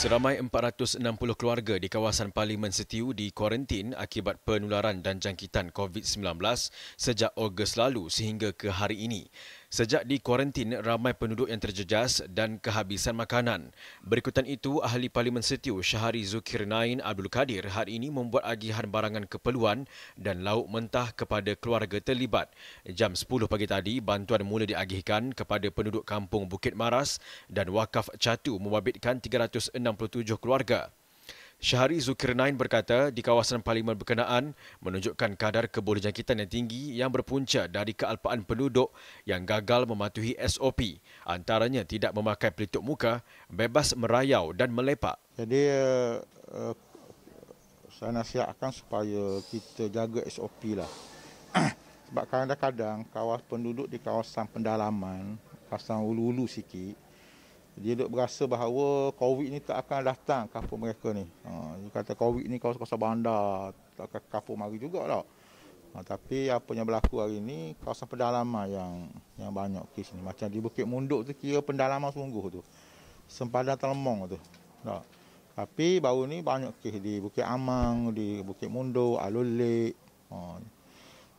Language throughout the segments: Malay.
Seramai 460 keluarga di kawasan Parlimen Setiu di kuarantin akibat penularan dan jangkitan COVID-19 sejak Ogos lalu sehingga ke hari ini. Sejak di kuarantin, ramai penduduk yang terjejas dan kehabisan makanan. Berikutan itu, Ahli Parlimen Setiu Syahari Zulkirnain Abdul Kadir hari ini membuat agihan barangan keperluan dan lauk mentah kepada keluarga terlibat. Jam 10 pagi tadi, bantuan mula diagihkan kepada penduduk kampung Bukit Maras dan Wakaf Catu membabitkan 367 keluarga. Syahari Zulkirnain berkata di kawasan Parlimen berkenaan menunjukkan kadar kebolehjangkitan yang tinggi yang berpunca dari kealpaan penduduk yang gagal mematuhi SOP antaranya tidak memakai pelitup muka, bebas merayau dan melepak. Jadi uh, saya nasihatkan supaya kita jaga SOP lah. Sebab kadang-kadang kawasan penduduk di kawasan pendalaman, kawasan ulu-ulu sikit, dia duk berasa bahawa covid ni tak akan datang kampung mereka ni. Ha, dia kata covid ni kawasan-kawasan bandar, tak akan kampung mari juga lah. Ha, tapi apa yang berlaku hari ni, kawasan pedalaman yang yang banyak kes ni. Macam di Bukit Munduk tu kira pendalaman sungguh tu. Sempadan Telemong tu. Tak. Ha, tapi baru ni banyak kes di Bukit Amang, di Bukit Munduk, Alulik. Ha.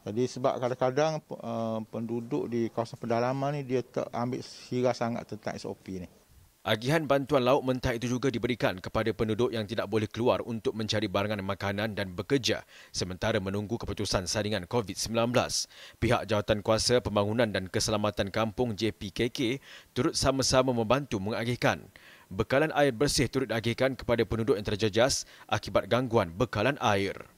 Jadi sebab kadang-kadang uh, penduduk di kawasan pedalaman ni dia tak ambil sira sangat tentang SOP ni. Agihan bantuan lauk mentah itu juga diberikan kepada penduduk yang tidak boleh keluar untuk mencari barangan makanan dan bekerja sementara menunggu keputusan saringan COVID-19. Pihak Jawatan Kuasa Pembangunan dan Keselamatan Kampung JPKK turut sama-sama membantu mengagihkan. Bekalan air bersih turut diagihkan kepada penduduk yang terjejas akibat gangguan bekalan air.